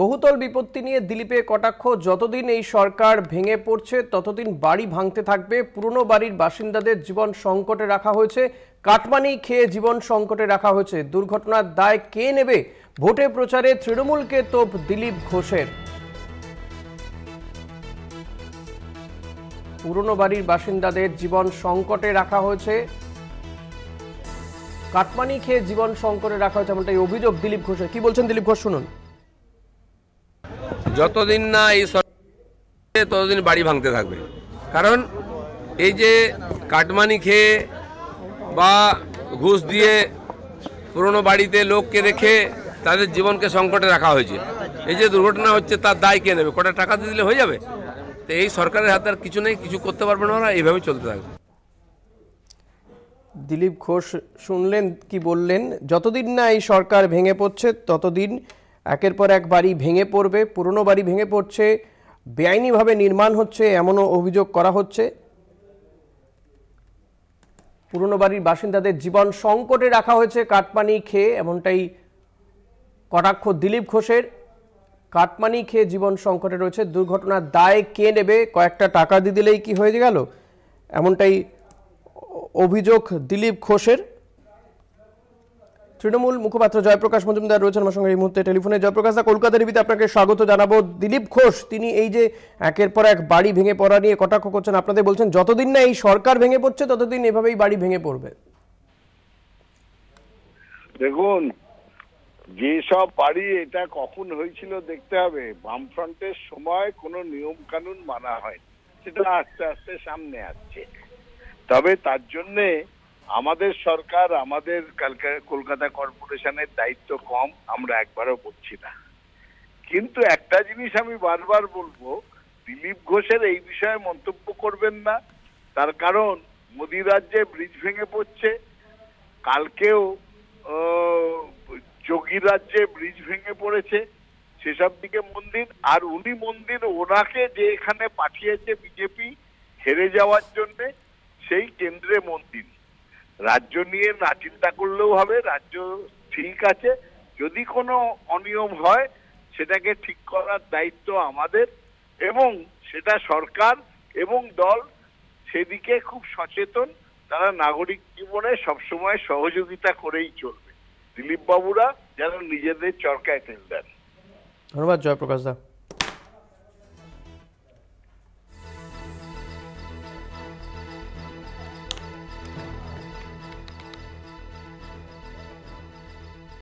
বহুতল বিপত্তি নিয়ে দিলীপে কটাক্ষ যতদিন এই সরকার ভেঙে পড়ছে ততদিন বাড়ি ভাঙতে থাকবে পুরনো বাড়ির বাসিন্দাদের জীবন সংকটে রাখা হয়েছে কাটমানি খেয়ে জীবন সংকটে রাখা হয়েছে দুর্ঘটনার দায় কে নেবে ভোটে প্রচারে তৃণমূলকে তোপ দিলীপ ঘোষের পুরনো বাড়ির বাসিন্দাদের জীবন সংকটে রাখা হয়েছে কাটমানি খেয়ে জীবন সংকটে রাখা হয়েছে এমনটাই অভিযোগ দিলীপ ঘোষের কি বলছেন দিলীপ ঘোষ শুনুন যতদিন না এই সরকার ততদিন বাড়ি ভাঙতে থাকবে কারণ এই যে কাটমানি খেয়ে বা ঘুষ দিয়ে পুরনো বাড়িতে লোককে রেখে তাদের জীবনকে সংকটে রাখা হয়েছে এই যে দুর্ঘটনা হচ্ছে তার দায় কে নেবে কটা টাকা দিলে হয়ে যাবে তো এই সরকারের হাতে আর কিছু নেই কিছু করতে পারবে না ওরা এইভাবে চলতে থাকবে দিলীপ ঘোষ শুনলেন কি বললেন যতদিন না এই সরকার ভেঙে পড়ছে ততদিন একের পর এক বাড়ি ভেঙে পড়বে পুরনো বাড়ি ভেঙে পড়ছে বেআইনিভাবে নির্মাণ হচ্ছে এমনও অভিযোগ করা হচ্ছে পুরনো বাড়ির বাসিন্দাদের জীবন সংকটে রাখা হয়েছে কাটমানি খেয়ে এমনটাই কটাক্ষ দিলীপ ঘোষের কাটমানি খেয়ে জীবন সংকটে রয়েছে দুর্ঘটনার দায় কে নেবে কয়েকটা টাকা দিয়ে দিলেই কি হয়ে গেল এমনটাই অভিযোগ দিলীপ ঘোষের তৃণমূল মুখপাত্র জয়প্রকাশ মজুমদার রয়েছেন আমার সঙ্গে এই মুহূর্তে টেলিফোনে জয়প্রকাশ দা কলকাতা টিভিতে আপনাকে স্বাগত জানাবো দিলীপ ঘোষ তিনি এই যে একের পর এক বাড়ি ভেঙে পড়া নিয়ে কটাক্ষ করছেন আপনাদের বলছেন যতদিন না এই সরকার ভেঙে পড়ছে ততদিন এভাবেই বাড়ি ভেঙে পড়বে দেখুন যেসব বাড়ি এটা কখন হয়েছিল দেখতে হবে বামফ্রন্টের সময় কোনো নিয়ম কানুন মানা হয় সেটা আস্তে আস্তে সামনে আসছে তবে তার জন্যে আমাদের সরকার আমাদের কলকাতা কর্পোরেশনের দায়িত্ব কম আমরা একবারও বলছি না কিন্তু একটা জিনিস আমি বারবার বলবো দিলীপ ঘোষের এই বিষয়ে মন্তব্য করবেন না তার কারণ মোদী রাজ্যে ব্রিজ ভেঙে পড়ছে কালকেও যোগী রাজ্যে ব্রিজ ভেঙে পড়েছে সেসব দিকে মন্দির আর উনি মন্দির ওনাকে যে এখানে পাঠিয়েছে বিজেপি হেরে যাওয়ার জন্যে সেই কেন্দ্রে মন্দির রাজ্য নিয়ে না চিন্তা করলেও হবে রাজ্য ঠিক আছে যদি কোনো অনিয়ম হয় সেটাকে ঠিক করার দায়িত্ব আমাদের এবং সেটা সরকার এবং দল সেদিকে খুব সচেতন তারা নাগরিক জীবনে সবসময় সহযোগিতা করেই চলবে দিলীপ বাবুরা যেন নিজেদের চরকায় তেল দেন ধন্যবাদ জয়প্রকাশ দা